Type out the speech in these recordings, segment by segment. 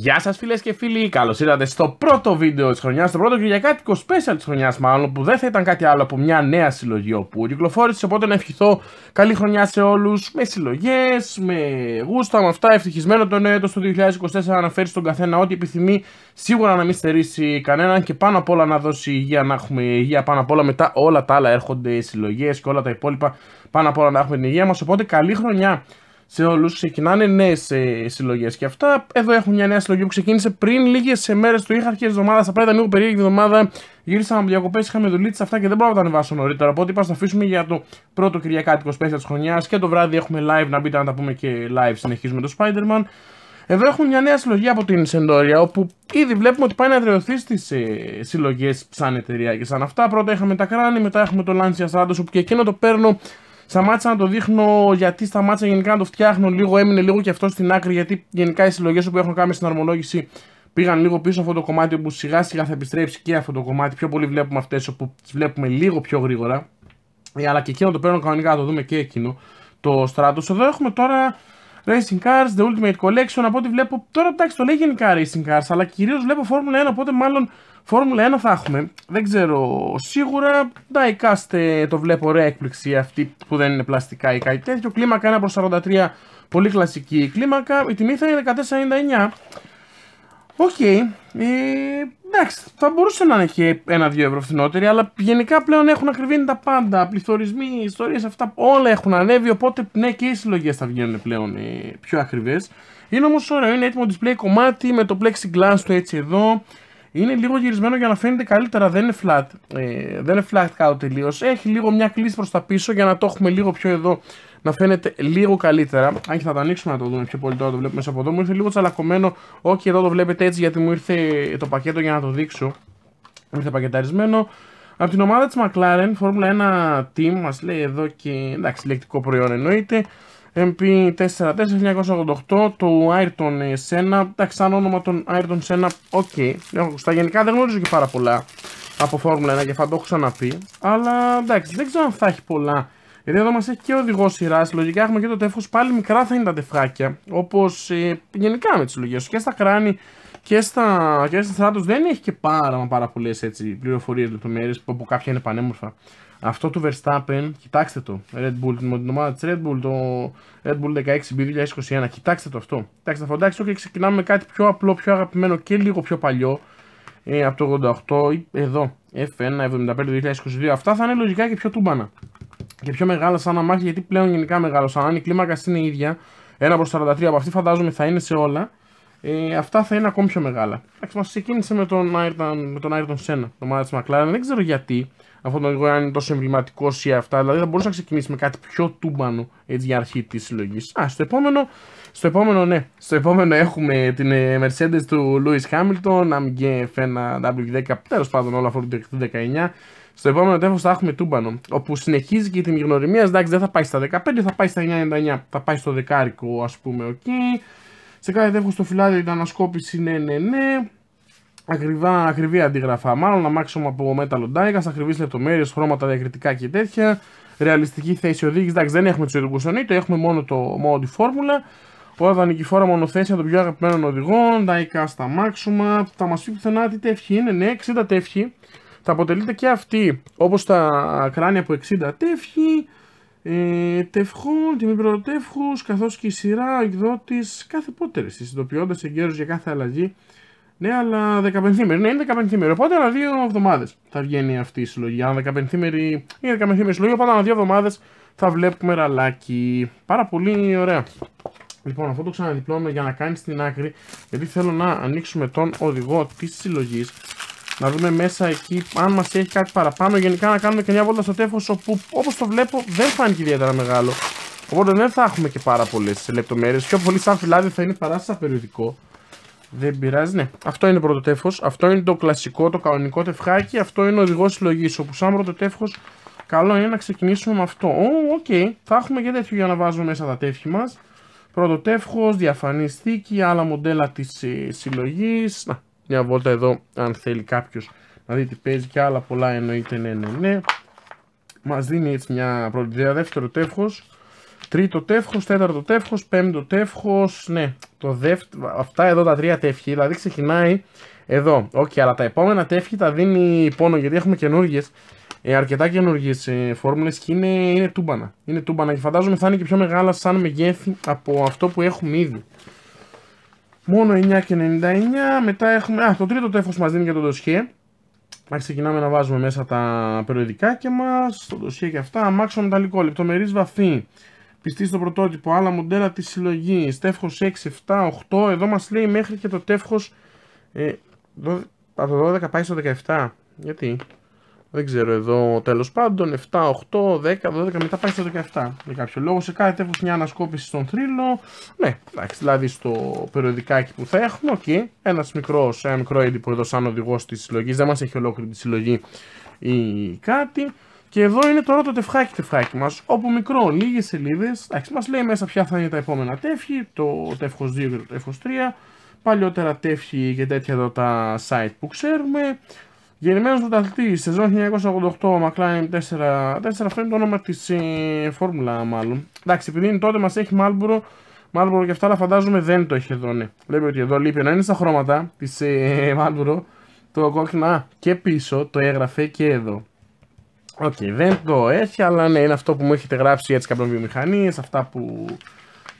Γεια σας, φίλες και φίλοι, καλώς ήρθατε στο πρώτο βίντεο της χρονιάς, στο πρώτο κυριακάτικο special της χρονιάς, μάλλον που δεν θα ήταν κάτι άλλο από μια νέα συλλογή όπου κυκλοφόρησε οπότε να ευχηθώ καλή χρονιά σε όλους με συλλογές, με γούστα, με αυτά ευτυχισμένο το νέο έτος του 2024 να φέρει στον καθένα ό,τι επιθυμεί σίγουρα να μην στερήσει κανέναν και πάνω απ' όλα να δώσει υγεία, να έχουμε υγεία πάνω απ' όλα μετά όλα τα άλλα έρχονται συλλογε και όλα τα υπόλοιπα πάνω απ' όλα να έχουμε την υγεία μας. οπότε καλή χρονιά σε όλους. Ξεκινάνε νέες συλλογές και αυτά. Εδώ έχουμε μια νέα συλλογή που ξεκίνησε πριν λίγες μέρε του. Είχα η εβδομάδα, απλά ήταν λίγο περίεργη εβδομάδα. να από διακοπές, είχαμε δουλειά αυτά και δεν μπορούσα να τα ανεβάσω νωρίτερα. Οπότε είπα να αφήσουμε για το πρώτο Κυριακάτικο Σπέσια της χρονιάς και το βράδυ έχουμε live να μπείτε να τα πούμε και live. Συνεχίζουμε το Spider-Man. Εδώ έχουμε μια νέα συλλογή από την Σεντόρια, όπου ήδη βλέπουμε ότι πάει να εδραιωθεί στις ε, συλλογές σαν εταιρεία και σαν αυτά. Πρώτα είχαμε τα κράνη, μετά έχουμε το Lancia Santos, όπου και εκείνο το παίρνω Σταμάτησα να το δείχνω γιατί στα σταμάτησα γενικά να το φτιάχνω λίγο, έμεινε λίγο και αυτό στην άκρη γιατί γενικά οι συλλογές που έχουν κάνει στην αρμολόγηση πήγαν λίγο πίσω αυτό το κομμάτι όπου σιγά σιγά θα επιστρέψει και αυτό το κομμάτι. Πιο πολύ βλέπουμε αυτές όπου τις βλέπουμε λίγο πιο γρήγορα. Ε, αλλά και εκείνο το παίρνω κανονικά, το δούμε και εκείνο. Το Stratos. Εδώ έχουμε τώρα Racing Cars, The Ultimate Collection. Από ό,τι βλέπω τώρα εντάξει το λέει γενικά Racing Cars, αλλά κυρίως βλέπω Formula 1. Οπότε μάλλον Φόρμουλα 1 θα έχουμε. Δεν ξέρω σίγουρα. Ντάικάστε το βλέπω ωραία έκπληξη αυτή που δεν είναι πλαστικά ή κάτι τέτοιο. Κλίμακα 1 προς 43. Πολύ κλασική κλίμακα. Η τιμή θα είναι 14,99. Οκ. Ε, εντάξει, θα μπορούσε να εχει ενα 1-2 ευρώ φθηνότερη, αλλά γενικά πλέον έχουν ακριβήνει τα πάντα. Πληθωρισμοί, ιστορίες, αυτά όλα έχουν ανέβει. Οπότε ναι, και οι συλλογές θα βγαίνουν πλέον ε, πιο ακριβές. Είναι όμως ωραίο, είναι έτοιμο display κομμάτι με το plexiglass του έτσι εδώ είναι λίγο γυρισμένο για να φαίνεται καλύτερα. Δεν είναι flat, ε, δεν είναι flat κάτω τελείως. Έχει λίγο μια κλίση προς τα πίσω για να το έχουμε λίγο πιο εδώ να φαίνεται λίγο καλύτερα. Αν και θα το ανοίξουμε να το δούμε πιο πολύ τώρα, το βλέπουμε μέσα από εδώ. Μου ήρθε λίγο τσαλακωμένο. Όχι, εδώ το βλέπετε έτσι γιατί μου ήρθε το πακέτο για να το δείξω. Μου ήρθε πακεταρισμένο. Από την ομάδα της McLaren, Formula 1 Team, μας λέει εδώ και εντάξει, λεκτικό προϊόν εννοείται mp 4 1988 του Ayrton ε, Senna. Εντάξει, σαν όνομα τον Ayrton Senna, οκ. Okay. Στα γενικά δεν γνωρίζω και πάρα πολλά από Formula 1 και θα το έχω ξαναπεί. Αλλά εντάξει, δεν ξέρω αν θα έχει πολλά. Γιατί εδώ μας έχει και οδηγό σειράς. Λογικά έχουμε και το τέφο. Πάλι μικρά θα είναι τα τεφράκια. Όπως ε, γενικά με τις λογικέ Και στα κράνη και στα, και στα δεν έχει και πάρα, πάρα πολλές πληροφορίες, λεπτομέρειες που, που κάποια είναι πανέμορφα. Αυτό του Verstappen, κοιτάξτε το. Red Bull, την ομάδα της Red Bull, το Red Bull 16B2021. Κοιτάξτε το αυτό. Κοιτάξτε αυτό αυτό. Και ξεκινάμε με κάτι πιο απλό, πιο αγαπημένο και λίγο πιο παλιό. Ε, από το 88, εδώ. F1 75-2022. Αυτά θα είναι λογικά και πιο τούμπανα. Και πιο μεγάλα σαν να αμάχη, γιατί πλέον γενικά μεγάλο. Αν η κλίμακα είναι η ίδια, 1 προς 43 από αυτή φαντάζομαι θα είναι σε όλα. Ε, αυτά θα είναι ακόμη πιο μεγάλα. Εντάξει, μας ξεκίνησε με τον, Άιρτον, με τον Ayrton το μάτι τη McLaren. Δεν ξέρω γιατί αυτό το αν είναι τόσο εμβληματικό ή αυτά. Δηλαδή θα μπορούσε να ξεκινήσει με κάτι πιο τούμπανο έτσι, για αρχή της συλλογής. Α, στο επόμενο, στο επόμενο, ναι. Στο επόμενο έχουμε την ε, Mercedes του Lewis Hamilton, AMG F1 W10, τέλος πάντων όλα αυτό το 19. Στο επόμενο τέφο θα έχουμε τούμπανο. Όπου συνεχίζει και η γνωριμία. Εντάξει, δεν θα πάει στα 15, θα πάει στα 9,99. Θα πάει στο δεκάρικο, ας πούμε, οκ. Okay. Σε κάθε τεύχο στο φυλάδιο η ανασκόπηση είναι ναι, ναι. Ακριβά, ακριβή αντίγραφα, μάλλον αμάξιμο από on ντάικα, ακριβείς λεπτομέρειες, χρώματα διακριτικά και τέτοια. Ρεαλιστική θέση οδήγηση, εντάξει δεν έχουμε τους ειδικού το έχουμε μόνο το mode φόρμουλα. Όλα νικηφόρα μονοθέσια των πιο αγαπημένων οδηγών, ντάικα στα μάξιμα. Θα μας πει πουθενά τι τεύχη είναι, ναι, 60 τεύχη. Θα αποτελείται και αυτή, όπως τα κράνια από 60 τεύχη ε, τευχούν, τιμή πρωτεύχου, καθώς και η σειρά, εκδότης, κάθε πότε τη σε εγκαίρω για κάθε αλλαγή. Ναι, αλλά 15 μέρε. Ναι, είναι 15 μέρε. Οπότε ένα δύο εβδομάδες θα βγαίνει αυτή η συλλογή. Αν 15 μέρε είναι 15 μέρε συλλογή, οπότε ανά δύο εβδομάδες θα βλέπουμε ραλάκι. Πάρα πολύ ωραία. Λοιπόν, αυτό το ξαναδιπλώνουμε για να κάνεις στην άκρη, γιατί θέλω να ανοίξουμε τον οδηγό της συλλογής να δούμε μέσα εκεί αν μας έχει κάτι παραπάνω. Γενικά να κάνουμε και μια βόλτα στο τέφος όπου όπως το βλέπω δεν φάνηκε ιδιαίτερα μεγάλο. Οπότε δεν θα έχουμε και πάρα πολλές λεπτομέρειες. Πιο πολύ σαν φυλάδι θα είναι παρά σαν περιοδικό. Δεν πειράζει, ναι. Αυτό είναι πρώτο τέφος. Αυτό είναι το κλασικό, το κανονικό τεφχάκι. Αυτό είναι ο οδηγός συλλογής. Όπου σαν πρώτο τέφος, καλό είναι να ξεκινήσουμε με αυτό. Ω, οκ. Okay. Θα έχουμε και τέτοιο για να βάζουμε μέσα τα τέφη μας. Πρώτο διαφανή θήκη, άλλα μοντέλα της ε, συλλογής. Να, μια βόλτα εδώ αν θέλει κάποιος να δει τι παίζει και άλλα πολλά εννοείται ναι ναι ναι μας δίνει έτσι μια πρώτη ιδέα δεύτερο τεύχος τρίτο τεύχος, τέταρτο τεύχος, πέμπτο τεύχος ναι το αυτά εδώ τα τρία τεύχη δηλαδή ξεκινάει εδώ όχι okay, αλλά τα επόμενα τεύχη τα δίνει πόνο γιατί έχουμε καινούργιες ε, αρκετά καινούργιες ε, φόρμουλες και είναι, είναι τούμπανα. Είναι τούμπανα και φαντάζομαι θα είναι και πιο μεγάλα σαν μεγέθη από αυτό που έχουμε ήδη. Μόνο 9,99. Μετά έχουμε. Α, το τρίτο τέφος μας δίνει για το ντοσχέ. Να ξεκινάμε να βάζουμε μέσα τα περιοδικά και μας. Το ντοσχέ και αυτά. Αμάξιο μεταλλικό. Λεπτομερής βαφή. Πιστή στο πρωτότυπο. Άλλα μοντέλα της συλλογής. Τεύχος 6, 7, 8. Εδώ μας λέει μέχρι και το τεύχος. Ε, από το 12 πάει στο 17. Γιατί δεν ξέρω εδώ τέλος πάντων 7, 8, 10, 12 μετά πάει 17 για κάποιο λόγο σε κάθε τεύχος μια ανασκόπηση στον θρύλο ναι εντάξει δηλαδή στο περιοδικάκι που θα έχουμε οκ. ένας μικρός έντυπο εδώ σαν οδηγός της συλλογής, δεν μας έχει ολόκληρη τη συλλογή ή κάτι και εδώ είναι τώρα το τεφχάκι τεφχάκι μας, όπου μικρό λίγες σελίδες. εντάξει μας λέει μέσα ποια θα είναι τα επόμενα τεύχη το τεύχος 2 και το τεύχος 3 παλιότερα τεύχη και τέτοια εδώ τα site που ξέρουμε Γεννημένος πρωταθλητή, σεζόν 1988, Μακλάιν 4. 4 αυτό είναι το όνομα της ε, φόρμουλα, μάλλον. Εντάξει, επειδή είναι τότε μας έχει Μάλμπουρο, Μάλμπουρο και αυτά, αλλά φαντάζομαι δεν το έχει εδώ, ναι. Βλέπει ότι εδώ λείπει, να είναι στα χρώματα της ε, το κόκκινο α, και πίσω το έγραφε και εδώ. Οκ, δεν το έχει, αλλά ναι, είναι αυτό που μου έχετε γράψει έτσι κάποιες βιομηχανίες, αυτά που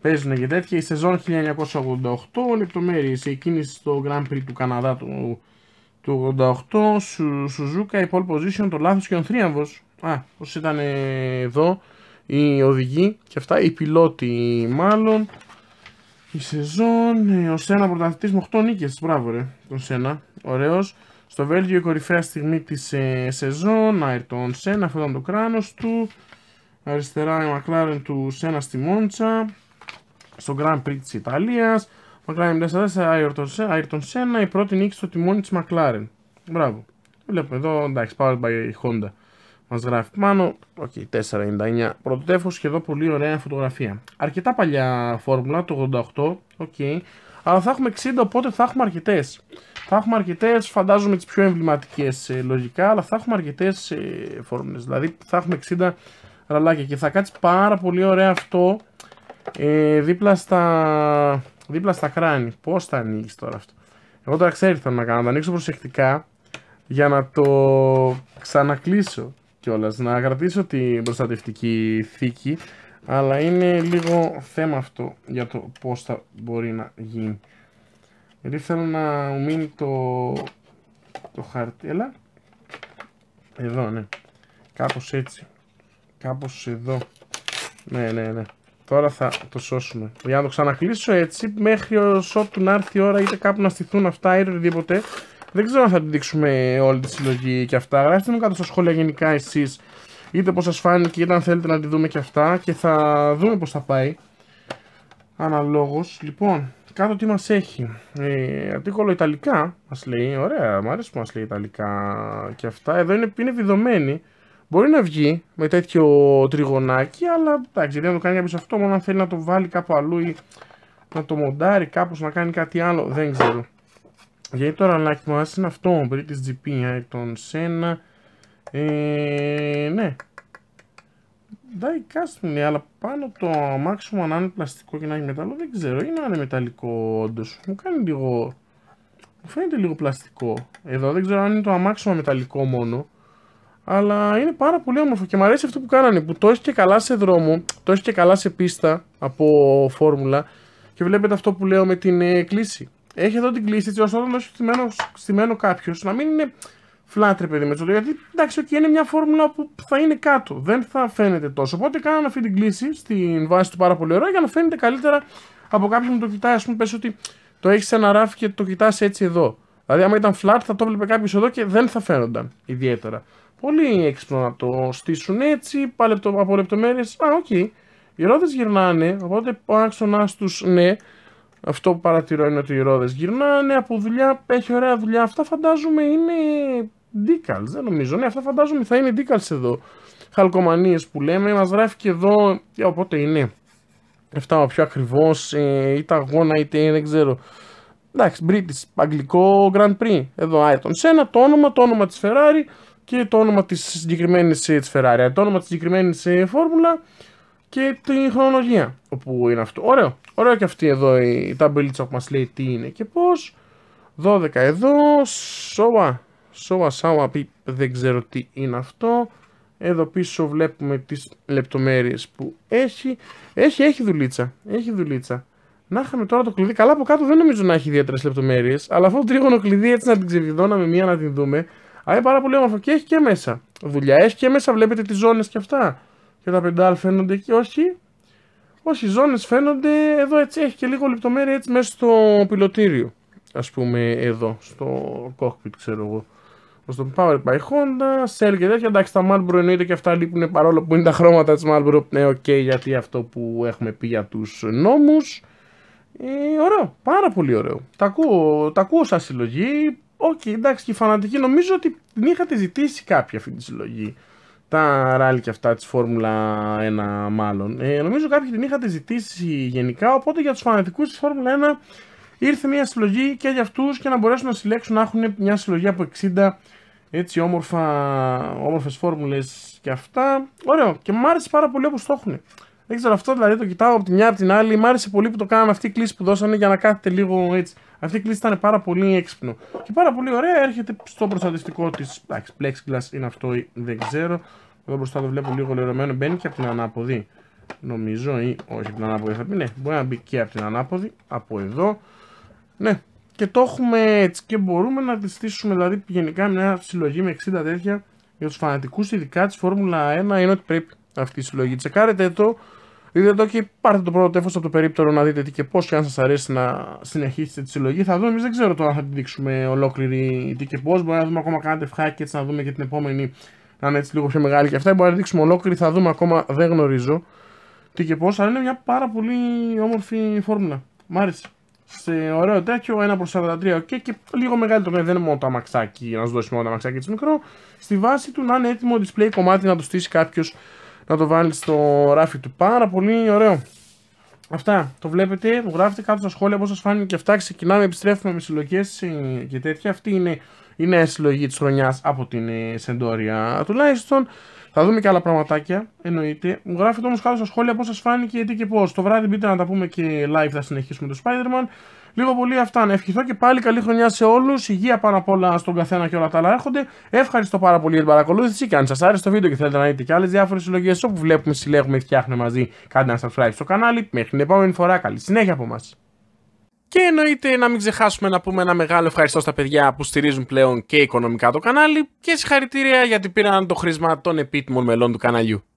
παίζουν και τέτοια. Η σεζόν 1988, λεπτομέρειε, η κίνηση στο Grand Prix του Καναδά του το 88 Σου, Σουζούκα η pole position, το λάθος και ο θρίαμβος. Α, πως ήταν εδώ η οδηγοί και αυτά, οι πιλότοι μάλλον. Η σεζόν, ε, ο Σένα πρωταθλητής με 8 νίκες, μπράβο ρε, τον Σένα, ωραίος. Στο Βέλγιο η κορυφαία στιγμή της ε, σεζόν, Άιρτον Σένα, αυτό ήταν το κράνος του. Αριστερά η Μακλάρεν του Σένα στη Μόντσα. Στο Grand Prix της Ιταλίας. McLaren 4 Ayrton Senna, η πρώτη νίκη στο τιμόνι της McLaren. Μπράβο. Βλέπουμε εδώ, εντάξει, powered by Honda. Μας γράφει πάνω, οκ, okay, 4.99, πρωτοτεύχος και εδώ πολύ ωραία φωτογραφία. Αρκετά παλιά φόρμουλα, το 88, οκ, okay. αλλά θα έχουμε 60, οπότε θα έχουμε αρκετές. Θα έχουμε αρκετές, φαντάζομαι τις πιο εμβληματικές ε, λογικά, αλλά θα έχουμε αρκετές ε, φόρμουλες, δηλαδή θα έχουμε 60 ραλάκια και θα κάτσει πάρα πολύ ωραία αυτό ε, δίπλα στα Δίπλα στα κράνη. Πώς θα ανοίξει τώρα αυτό. Εγώ τώρα ξέρω τι θέλω να κάνω. Θα ανοίξω προσεκτικά για να το ξανακλείσω κιόλας. Να κρατήσω την προστατευτική θήκη. Αλλά είναι λίγο θέμα αυτό για το πώς θα μπορεί να γίνει. Γιατί θέλω να μου μείνει το, το χαρτί. Έλα. Εδώ, ναι. Κάπως έτσι. Κάπως εδώ. Ναι, ναι, ναι. Τώρα θα το σώσουμε. Για να το ξανακλείσω έτσι, μέχρι ότου να έρθει η ώρα είτε κάπου να στηθούν αυτά ή οτιδήποτε. Δεν ξέρω αν θα την δείξουμε όλη τη συλλογή και αυτά. Γράψτε μου κάτω στα σχόλια γενικά εσείς, είτε πώς σας φάνηκε, είτε αν θέλετε να τη δούμε και αυτά. Και θα δούμε πώς θα πάει. Αναλόγως. Λοιπόν, κάτω τι μας έχει. Ε, Ιταλικά μας λέει. Ωραία, μου αρέσει που μας λέει Ιταλικά και αυτά. Εδώ είναι, είναι βιδωμένη. Μπορεί να βγει με τέτοιο τριγωνάκι, αλλά εντάξει, δεν το κάνει κάποιος αυτό. Μόνο αν θέλει να το βάλει κάπου αλλού ή να το μοντάρει κάπως, να κάνει κάτι άλλο, δεν ξέρω. Γιατί το να μα είναι αυτό, Μπορεί τη GP, τον Σένα. Ε, ναι. κάστρο, ναι, αλλά πάνω το αμάξιμο να είναι πλαστικό και να έχει μεταλλό, δεν ξέρω. Ή να είναι μεταλλικό όντως. Μου κάνει λίγο. Μου φαίνεται λίγο πλαστικό. Εδώ δεν ξέρω αν είναι το αμάξιμο μεταλλικό μόνο αλλά είναι πάρα πολύ όμορφο και μου αρέσει αυτό που κάνανε. Που το έχεις και καλά σε δρόμο, το έχεις και καλά σε πίστα από φόρμουλα. Και βλέπετε αυτό που λέω με την ε, κλίση. Έχει εδώ την κλίση, έτσι ώστε όταν το έχεις στημένος, κάποιος να μην είναι φλάτρε παιδί με το, Γιατί εντάξει, okay, είναι μια φόρμουλα που θα είναι κάτω. Δεν θα φαίνεται τόσο. Οπότε κάνανε αυτή την κλίση στην βάση του πάρα πολύ ωραία για να φαίνεται καλύτερα από κάποιον που το κοιτάει. Ας πούμε, πες ότι το έχεις ένα ράφι και το κοιτάς έτσι εδώ. Δηλαδή, άμα ήταν φλάτ, θα το βλέπει κάποιος εδώ και δεν θα φαίνονταν ιδιαίτερα. Πολύ έξυπνο να το στήσουν έτσι, παλεπτο, από λεπτομέρειες. Α, οκ. Okay. Οι ρόδες γυρνάνε, οπότε ο άξονα τους ναι. Αυτό που παρατηρώ είναι ότι οι ρόδες γυρνάνε από δουλειά, έχει ωραία δουλειά. Αυτά φαντάζομαι είναι decals, δεν νομίζω. Ναι, αυτά φαντάζομαι θα είναι decals εδώ. Χαλκομανίες που λέμε, μας γράφει και εδώ, ε, οπότε είναι. 7 ο πιο ακριβώς, ε, είτε αγώνα είτε δεν ξέρω. Εντάξει, British, αγγλικό Grand Prix. Εδώ Άιτον σένα, το όνομα, το όνομα της Ferrari και το όνομα της συγκεκριμένης της Ferrari, το όνομα της συγκεκριμένης φόρμουλα ε, και τη χρονολογία όπου είναι αυτό. Ωραίο, ωραίο και αυτή εδώ η ταμπελίτσα που μας λέει τι είναι και πώς. 12 εδώ, σώμα, σώμα, σώμα, πι, δεν ξέρω τι είναι αυτό. Εδώ πίσω βλέπουμε τις λεπτομέρειες που έχει. Έχει, έχει δουλίτσα, έχει δουλίτσα. Να είχαμε τώρα το κλειδί. Καλά από κάτω δεν νομίζω να έχει ιδιαίτερες λεπτομέρειες. Αλλά αυτό το τρίγωνο κλειδί έτσι να την ξεβιδώναμε μία να την δούμε. Α, είναι πάρα πολύ όμορφο και έχει και μέσα δουλειά. Έχει και μέσα, βλέπετε τις ζώνες και αυτά. Και τα πεντάλ φαίνονται εκεί, όχι. Όχι, οι ζώνες φαίνονται εδώ έτσι. Έχει και λίγο λεπτομέρεια έτσι μέσα στο πιλωτήριο. Ας πούμε εδώ, στο cockpit, ξέρω εγώ. Στο Power by Honda, Shell και τέτοια. Εντάξει, τα Marlboro εννοείται και αυτά λείπουν παρόλο που είναι τα χρώματα της Marlboro. Ναι, οκ, okay, γιατί αυτό που έχουμε πει για τους νόμους. Ε, ωραίο, πάρα πολύ ωραίο. Τα ακούω, τα ακούω σαν συλλογή. Οκ, okay, εντάξει, και οι φανατικοί νομίζω ότι την είχατε ζητήσει κάποια αυτή τη συλλογή. Τα ράλι και αυτά της Φόρμουλα 1, μάλλον. Ε, νομίζω κάποιοι την είχατε ζητήσει γενικά. Οπότε για τους φανατικούς της Φόρμουλα 1 ήρθε μια συλλογή και για αυτούς και να μπορέσουν να συλλέξουν να έχουν μια συλλογή από 60 έτσι όμορφα, όμορφες φόρμουλες και αυτά. Ωραίο. Και μου άρεσε πάρα πολύ όπως το έχουν. Δεν ξέρω αυτό, δηλαδή το κοιτάω από τη μια από την άλλη. Μ' άρεσε πολύ που το κάναμε αυτή η κλίση που δώσανε για να κάθεται λίγο έτσι. Αυτή η κλίση ήταν πάρα πολύ έξυπνο. Και πάρα πολύ ωραία έρχεται στο προστατευτικό της. Εντάξει, είναι αυτό, δεν ξέρω. Εδώ μπροστά το βλέπω λίγο λερωμένο. Μπαίνει και από την ανάποδη. Νομίζω, ή όχι από την ανάποδη θα πει. Ναι, μπορεί να μπει και από την ανάποδη. Από εδώ. Ναι, και το έχουμε έτσι. Και μπορούμε να τη στήσουμε δηλαδή γενικά μια συλλογή με 60 τέτοια για τους φανατικούς, ειδικά της Φόρμουλα 1 είναι ότι πρέπει αυτή η συλλογή. Τσεκάρετε το, δείτε το και πάρτε το πρώτο τέφος από το περίπτερο να δείτε τι και πώς και αν σας αρέσει να συνεχίσετε τη συλλογή. Θα δούμε, εμείς δεν ξέρω τώρα αν θα την δείξουμε ολόκληρη τι και πώς. Μπορεί να δούμε ακόμα κάνα τευχάκι έτσι να δούμε και την επόμενη να είναι έτσι λίγο πιο μεγάλη και αυτά. Μπορεί να δείξουμε ολόκληρη, θα δούμε ακόμα, δεν γνωρίζω τι και πώς. Αλλά είναι μια πάρα πολύ όμορφη φόρμουλα. Μ' άρεσε. Σε ωραίο τέτοιο, 1 προ 43 okay, και λίγο μεγαλύτερο. Δεν είναι μόνο το αμαξάκι, να σου δώσει μόνο το αμαξάκι έτσι μικρό. Στη βάση του να είναι έτοιμο display κομμάτι να το στήσει κάποιος να το βάλεις στο ράφι του. Πάρα πολύ ωραίο. Αυτά το βλέπετε, μου γράφετε κάτω στα σχόλια πώς σας φάνηκε και αυτά. Ξεκινάμε, επιστρέφουμε με συλλογές και τέτοια. Αυτή είναι η νέα συλλογή της χρονιάς από την ε, Σεντόρια τουλάχιστον. Θα δούμε και άλλα πραγματάκια, εννοείται. Μου γράφετε όμως κάτω στα σχόλια πώς σας φάνηκε, γιατί και πώς. Το βράδυ μπείτε να τα πούμε και live, θα συνεχίσουμε το Spider-Man. Λίγο πολύ αυτά. Να ευχηθώ και πάλι καλή χρονιά σε όλους. Υγεία πάνω απ' όλα στον καθένα και όλα τα άλλα έρχονται. Ευχαριστώ πάρα πολύ για την παρακολούθηση. Και αν σας άρεσε το βίντεο και θέλετε να δείτε και άλλες διάφορες συλλογές όπου βλέπουμε, συλλέγουμε, φτιάχνουμε μαζί, κάντε ένα subscribe στο κανάλι. Μέχρι την επόμενη φορά, καλή συνέχεια από μας. Και εννοείται να μην ξεχάσουμε να πούμε ένα μεγάλο ευχαριστώ στα παιδιά που στηρίζουν πλέον και οικονομικά το κανάλι και συγχαρητήρια γιατί πήραν το χρήσμα των επίτιμων μελών του καναλιού.